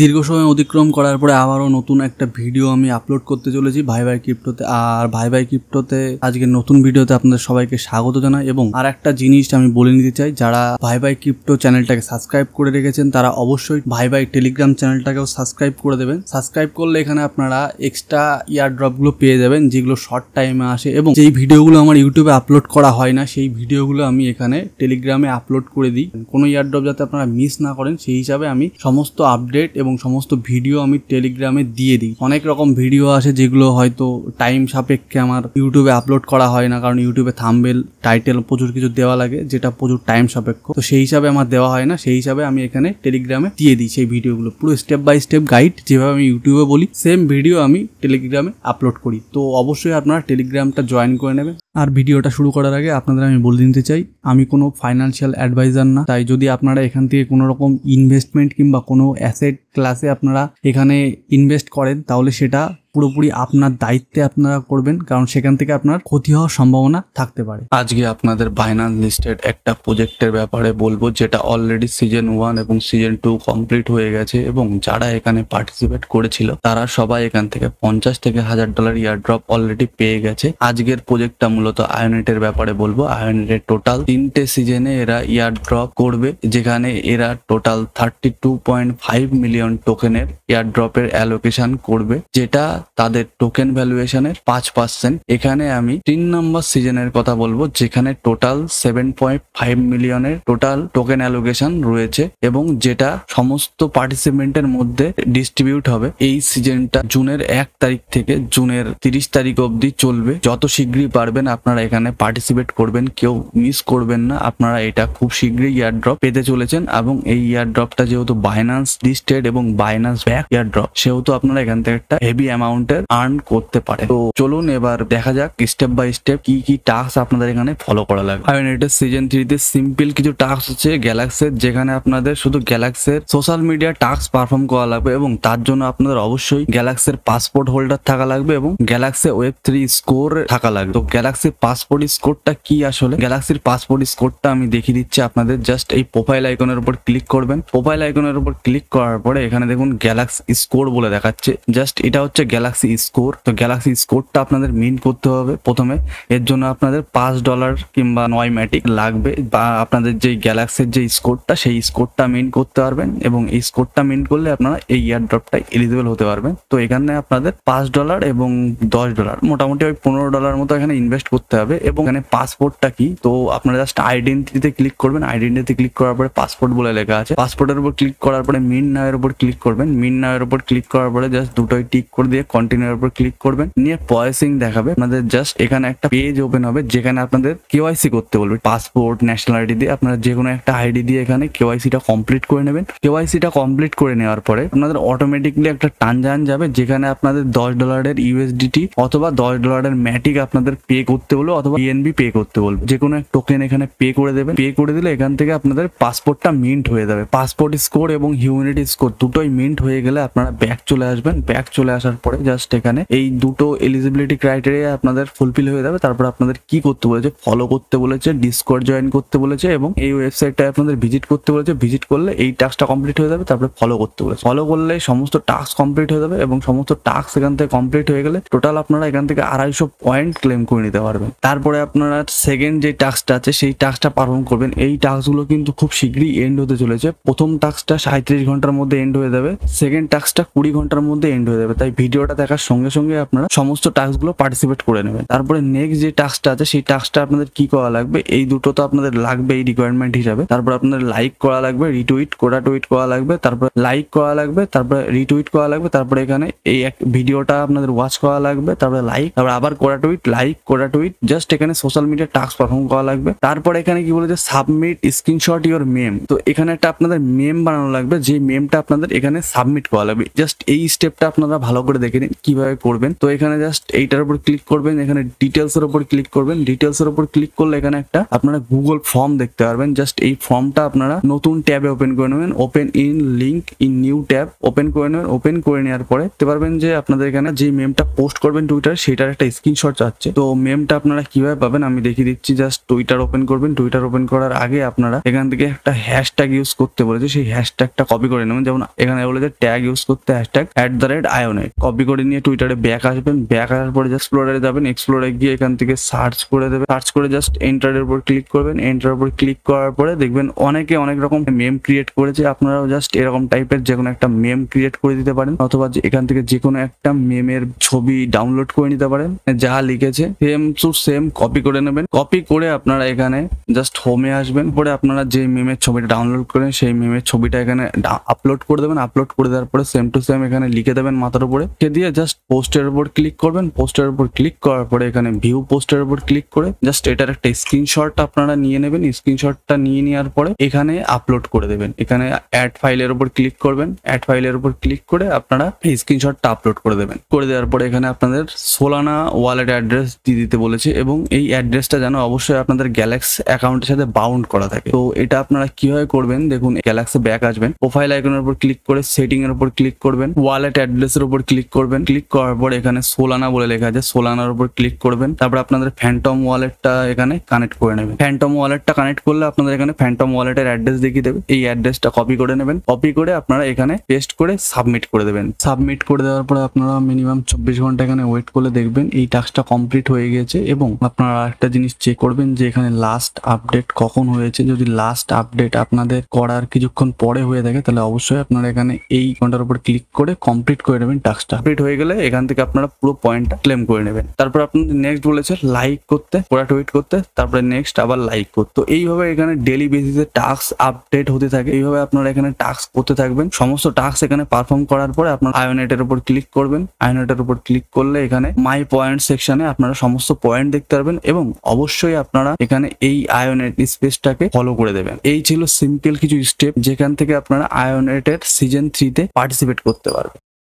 দীর্ঘ সময় অতিক্রম করার পরে আবারও নতুন একটা ভিডিও আমি আপলোড করতে চলেছি ভাই ভাই ক্রিপ্টোতে আর ভাই ভাই ক্রিপ্টোতে আজকে নতুন ভিডিওতে আপনাদের সবাইকে স্বাগত জানাই এবং আর একটা জিনিস আমি বলে নিতে চাই যারা ভাই ভাই ক্রিপ্টো চ্যানেলটাকে সাবস্ক্রাইব করে রেখেছেন তারা অবশ্যই ভাই ভাই টেলিগ্রাম চ্যানেলটাকেও সাবস্ক্রাইব করে দেবেন সাবস্ক্রাইব করলে এখানে আপনারা এক্সট্রা ইয়ার ড্রপগুলো পেয়ে যাবেন যেগুলো শর্ট টাইমে আসে এবং যেই ভিডিওগুলো আমার ইউটিউবে আপলোড করা হয় না সেই ভিডিওগুলো আমি এখানে টেলিগ্রামে আপলোড করে দিই কোনো ইয়ার ড্রপ যাতে আপনারা মিস না করেন সেই হিসাবে আমি সমস্ত আপডেট এবং সমস্ত ভিডিও আমি টেলিগ্রামে দিয়ে দিই অনেক রকম ভিডিও আসে যেগুলো হয়তো টাইম সাপেক্ষে আমার ইউটিউবে আপলোড করা হয় না কারণ ইউটিউবে থাম্বেল টাইটেল প্রচুর কিছু দেওয়া লাগে যেটা প্রচুর টাইম সাপেক্ষ তো সেই হিসাবে আমার দেওয়া হয় না সেই হিসাবে আমি এখানে টেলিগ্রামে দিয়ে দিই সেই ভিডিওগুলো পুরো স্টেপ বাই স্টেপ গাইড যেভাবে আমি ইউটিউবে বলি সেম ভিডিও আমি টেলিগ্রামে আপলোড করি তো অবশ্যই আপনারা টেলিগ্রামটা জয়েন করে নেবেন আর ভিডিওটা শুরু করার আগে আপনাদের আমি বলে দিতে চাই আমি কোনো ফাইন্যান্সিয়াল অ্যাডভাইজার না তাই যদি আপনারা এখান থেকে কোনো রকম ইনভেস্টমেন্ট কিংবা কোনো অ্যাসেট ক্লাসে আপনারা এখানে ইনভেস্ট করেন তাহলে সেটা পুরোপুরি আপনার দায়িত্বে আপনারা করবেন কারণ সেখান থেকে আপনার ক্ষতি হওয়ার সম্ভাবনা থাকতে পারে আজকে আপনাদের বাইনান্স লিস্টেড একটা প্রজেক্টের ব্যাপারে বলবো যেটা অলরেডি সিজন ওয়ান এবং সিজন টু কমপ্লিট হয়ে গেছে এবং যারা এখানে পার্টিসিপেট করেছিল তারা সবাই এখান থেকে পঞ্চাশ থেকে হাজার ডলার ইয়ার ড্রপ অলরেডি পেয়ে গেছে আজকের প্রজেক্টটা মূলত আয়োনেটের ব্যাপারে বলবো আয়োনেটের টোটাল তিনটে সিজনে এরা ইয়ার ড্রপ করবে যেখানে এরা total thirty two point five million টোকেনের ড্রপের অ্যালোকেশন করবে যেটা তাদের টোকেন ভ্যালুয়েশনের পাঁচ পার্সেন্ট এখানে আমি তিন নম্বর সিজনের কথা বলবো যেখানে টোটাল সেভেন পয়েন্ট ফাইভ মিলিয়নের টোটাল টোকেন অ্যালোকেশন রয়েছে এবং যেটা সমস্ত পার্টিসিপেন্টের মধ্যে ডিস্ট্রিবিউট হবে এই সিজনটা জুনের এক তারিখ থেকে জুনের তিরিশ তারিখ অবধি চলবে যত শীঘ্রই পারবেন আপনারা এখানে পার্টিসিপেট করবেন কেউ মিস করবেন না আপনারা এটা খুব শীঘ্রই ইয়ার ড্রপ পেতে চলেছেন এবং এই ইয়ার ড্রপটা যেহেতু বাইনান্স লিস্টেড এবং বাইনান্স ব্যাক ইয়ার ড্রপ সেহেতু আপনারা এখান থেকে একটা হেভি অ্যামাউন্ট অ্যামাউন্টের আর্ন করতে পারে তো চলুন এবার দেখা যাক স্টেপ বাই স্টেপ কি কি টাস্ক আপনাদের এখানে ফলো করা লাগবে মিন এটা সিজন থ্রিতে সিম্পল কিছু টাস্ক হচ্ছে গ্যালাক্সির যেখানে আপনাদের শুধু গ্যালাক্সির সোশ্যাল মিডিয়া টাস্ক পারফর্ম করা লাগবে এবং তার জন্য আপনাদের অবশ্যই গ্যালাক্সের পাসপোর্ট হোল্ডার থাকা লাগবে এবং গ্যালাক্সি ওয়েব থ্রি স্কোর থাকা লাগবে তো গ্যালাক্সি পাসপোর্ট স্কোরটা কি আসলে গ্যালাক্সির পাসপোর্ট স্কোরটা আমি দেখিয়ে দিচ্ছি আপনাদের জাস্ট এই প্রোফাইল আইকনের উপর ক্লিক করবেন প্রোফাইল আইকনের উপর ক্লিক করার পরে এখানে দেখুন গ্যালাক্সি স্কোর বলে দেখাচ্ছে জাস্ট এটা হচ্ছে গ্যালাক্সি স্কোর তো গ্যালাক্সি স্কোরটা আপনাদের মিন করতে হবে প্রথমে এর জন্য আপনাদের পাঁচ ডলার কিংবা নয় ম্যাটিক লাগবে বা আপনাদের যে গ্যালাক্সির যে স্কোরটা সেই স্কোরটা মিন করতে পারবেন এবং এই স্কোরটা মিন করলে আপনারা এই ইয়ার ড্রপটা এলিজিবল হতে পারবেন তো এখানে আপনাদের পাঁচ ডলার এবং দশ ডলার মোটামুটি ওই পনেরো ডলার মতো এখানে ইনভেস্ট করতে হবে এবং এখানে পাসপোর্টটা কি তো আপনারা জাস্ট আইডেন্টিটিতে ক্লিক করবেন আইডেন্টিটিতে ক্লিক করার পরে পাসপোর্ট বলে লেখা আছে পাসপোর্টের উপর ক্লিক করার পরে মিন নামের উপর ক্লিক করবেন মিন নামের উপর ক্লিক করার পরে জাস্ট দুটোই টিক করে দিয়ে কন্টিনিউর উপর ক্লিক করবেন নিয়ে পয়সিং দেখাবে আপনাদের জাস্ট এখানে একটা পেজ ওপেন হবে যেখানে আপনাদের কেওয়াইসি করতে বলবে পাসপোর্ট ন্যাশনালিটি দিয়ে আপনারা যে কোনো একটা আইডি দিয়ে এখানে টা কমপ্লিট করে নেবেন টা কমপ্লিট করে নেওয়ার পরে আপনাদের অটোমেটিকলি একটা ট্রানজান যাবে যেখানে আপনাদের দশ ডলারের ইউএসডিটি অথবা দশ ডলারের ম্যাটিক আপনাদের পে করতে বলবে অথবা ইএনবি পে করতে বলবে যে কোনো এক টোকেন এখানে পে করে দেবেন পে করে দিলে এখান থেকে আপনাদের পাসপোর্টটা মিন্ট হয়ে যাবে পাসপোর্ট স্কোর এবং হিউমিনিটি স্কোর দুটোই মিন্ট হয়ে গেলে আপনারা ব্যাক চলে আসবেন ব্যাক চলে আসার পরে জাস্ট এখানে এই দুটো এলিজিবিলিটি ক্রাইটেরিয়া আপনাদের ফুলফিল হয়ে যাবে তারপর আপনাদের কি করতে বলেছে ফলো করতে বলেছে ডিসকর্ড জয়েন করতে বলেছে এবং এই ওয়েবসাইটটা আপনাদের ভিজিট করতে বলেছে ভিজিট করলে এই টাস্কটা কমপ্লিট হয়ে যাবে তারপরে ফলো করতে বলেছে ফলো করলে সমস্ত টাস্ক কমপ্লিট হয়ে যাবে এবং সমস্ত টাস্ক এখান থেকে কমপ্লিট হয়ে গেলে টোটাল আপনারা এখান থেকে আড়াইশো পয়েন্ট ক্লেম করে নিতে পারবেন তারপরে আপনারা সেকেন্ড যে টাস্কটা আছে সেই টাস্কটা পারফর্ম করবেন এই টাস্কগুলো কিন্তু খুব শীঘ্রই এন্ড হতে চলেছে প্রথম টাস্কটা সাঁত্রিশ ঘন্টার মধ্যে এন্ড হয়ে যাবে সেকেন্ড টাস্কটা কুড়ি ঘন্টার মধ্যে এন্ড হয়ে যাবে তাই ভিডিও ভিডিওটা দেখার সঙ্গে সঙ্গে আপনারা সমস্ত টাস্কগুলো পার্টিসিপেট করে নেবেন তারপরে নেক্সট যে টাস্কটা আছে সেই টাস্কটা আপনাদের কি করা লাগবে এই দুটো তো আপনাদের লাগবে এই রিকোয়ারমেন্ট হিসাবে তারপর আপনাদের লাইক করা লাগবে রিটুইট করা টুইট করা লাগবে তারপর লাইক করা লাগবে তারপরে রিটুইট করা লাগবে তারপরে এখানে এই এক ভিডিওটা আপনাদের ওয়াচ করা লাগবে তারপরে লাইক তারপর আবার করা টুইট লাইক করা টুইট জাস্ট এখানে সোশ্যাল মিডিয়া টাস্ক পারফর্ম করা লাগবে তারপরে এখানে কি বলে যে সাবমিট স্ক্রিনশট ইউর মেম তো এখানে একটা আপনাদের মেম বানানো লাগবে যে মেমটা আপনাদের এখানে সাবমিট করা লাগবে জাস্ট এই স্টেপটা আপনারা ভালো করে দেখে দেখে নিন কিভাবে করবেন তো এখানে জাস্ট এইটার উপর ক্লিক করবেন এখানে ডিটেলস এর উপর ক্লিক করবেন ডিটেলস এর উপর ক্লিক করলে এখানে একটা আপনারা গুগল ফর্ম দেখতে পারবেন জাস্ট এই ফর্মটা আপনারা নতুন ট্যাবে ওপেন করে নেবেন open in link in new tab open করে নেবেন ওপেন করে নেওয়ার পরে দেখতে পারবেন যে আপনাদের এখানে যে মেমটা পোস্ট করবেন টুইটার সেটার একটা স্ক্রিনশট চাচ্ছে তো মেমটা আপনারা কিভাবে পাবেন আমি দেখিয়ে দিচ্ছি জাস্ট টুইটার ওপেন করবেন টুইটার ওপেন করার আগে আপনারা এখান থেকে একটা হ্যাশট্যাগ ইউজ করতে বলেছে সেই হ্যাশট্যাগটা কপি করে নেবেন যেমন এখানে বলেছে ট্যাগ ইউজ করতে হ্যাশট্যাগ অ্যাট দ্য রেট আয়োনেট কপি কপি করে নিয়ে টুইটারে ব্যাক আসবেন ব্যাক আসার পরে জাস্ট এক্সপ্লোরারে যাবেন এক্সপ্লোরে গিয়ে এখান থেকে সার্চ করে দেবেন সার্চ করে জাস্ট এন্টারের উপর ক্লিক করবেন এন্টারের উপর ক্লিক করার পরে দেখবেন অনেকে অনেক রকম মেম ক্রিয়েট করেছে আপনারাও জাস্ট এরকম টাইপের যে কোনো একটা মেম ক্রিয়েট করে দিতে পারেন অথবা এখান থেকে যে কোনো একটা মেমের ছবি ডাউনলোড করে নিতে পারেন যা লিখেছে সেম টু সেম কপি করে নেবেন কপি করে আপনারা এখানে জাস্ট হোমে আসবেন পরে আপনারা যে মেমের ছবিটা ডাউনলোড করেন সেই মেমের ছবিটা এখানে আপলোড করে দেবেন আপলোড করে দেওয়ার পরে সেম টু সেম এখানে লিখে দেবেন মাথার উপরে দিয়ে জাস্ট পোস্টের উপর ক্লিক করবেন পোস্টের উপর ক্লিক করার পরে এখানে ভিউ পোস্টের উপর ক্লিক করে জাস্ট এটার একটা স্ক্রিনশট আপনারা নিয়ে নেবেন স্ক্রিনশটটা নিয়ে নেওয়ার পরে এখানে আপলোড করে দেবেন এখানে অ্যাড ফাইলের উপর ক্লিক করবেন অ্যাড ফাইলের উপর ক্লিক করে আপনারা এই স্ক্রিনশটটা আপলোড করে দেবেন করে দেওয়ার পরে এখানে আপনাদের সোলানা ওয়ালেট অ্যাড্রেস দিয়ে দিতে বলেছে এবং এই অ্যাড্রেসটা যেন অবশ্যই আপনাদের গ্যালাক্স অ্যাকাউন্টের সাথে বাউন্ড করা থাকে তো এটা আপনারা কিভাবে করবেন দেখুন গ্যালাক্সে ব্যাক আসবেন প্রোফাইল আইকনের উপর ক্লিক করে সেটিং এর উপর ক্লিক করবেন ওয়ালেট অ্যাড্রেসের উপর ক্লিক করবেন ক্লিক করার পর এখানে সোলানা বলে লেখা আছে সোলানার উপর ক্লিক করবেন তারপর আপনাদের ফ্যান্টম ওয়ালেটটা এখানে কানেক্ট করে নেবেন ফ্যান্টম ওয়ালেটটা কানেক্ট করলে আপনাদের এখানে ফ্যান্টম ওয়ালেটের অ্যাড্রেস দেখিয়ে দেবে এই অ্যাড্রেসটা কপি করে নেবেন কপি করে আপনারা এখানে পেস্ট করে সাবমিট করে দেবেন সাবমিট করে দেওয়ার পরে আপনারা মিনিমাম চব্বিশ ঘন্টা এখানে ওয়েট করে দেখবেন এই টাস্কটা কমপ্লিট হয়ে গেছে এবং আপনারা একটা জিনিস চেক করবেন যে এখানে লাস্ট আপডেট কখন হয়েছে যদি লাস্ট আপডেট আপনাদের করার কিছুক্ষণ পরে হয়ে থাকে তাহলে অবশ্যই আপনারা এখানে এই ঘন্টার উপর ক্লিক করে কমপ্লিট করে নেবেন টাস্কটা কমপ্লিট হয়ে গেলে এখান থেকে আপনারা পুরো পয়েন্টটা ক্লেম করে নেবেন তারপর আপনি নেক্সট বলেছে লাইক করতে প্রোডাক্ট ওয়েট করতে তারপরে নেক্সট আবার লাইক করতে তো এইভাবে এখানে ডেলি বেসিসে টাস্ক আপডেট হতে থাকে এইভাবে আপনারা এখানে টাস্ক করতে থাকবেন সমস্ত টাস্ক এখানে পারফর্ম করার পরে আপনার আয়োনেটের উপর ক্লিক করবেন আয়োনেটের উপর ক্লিক করলে এখানে মাই পয়েন্ট সেকশনে আপনারা সমস্ত পয়েন্ট দেখতে পারবেন এবং অবশ্যই আপনারা এখানে এই আয়োনেট স্পেসটাকে ফলো করে দেবেন এই ছিল সিম্পল কিছু স্টেপ যেখান থেকে আপনারা আয়োনেটের সিজন থ্রিতে পার্টিসিপেট করতে পারবেন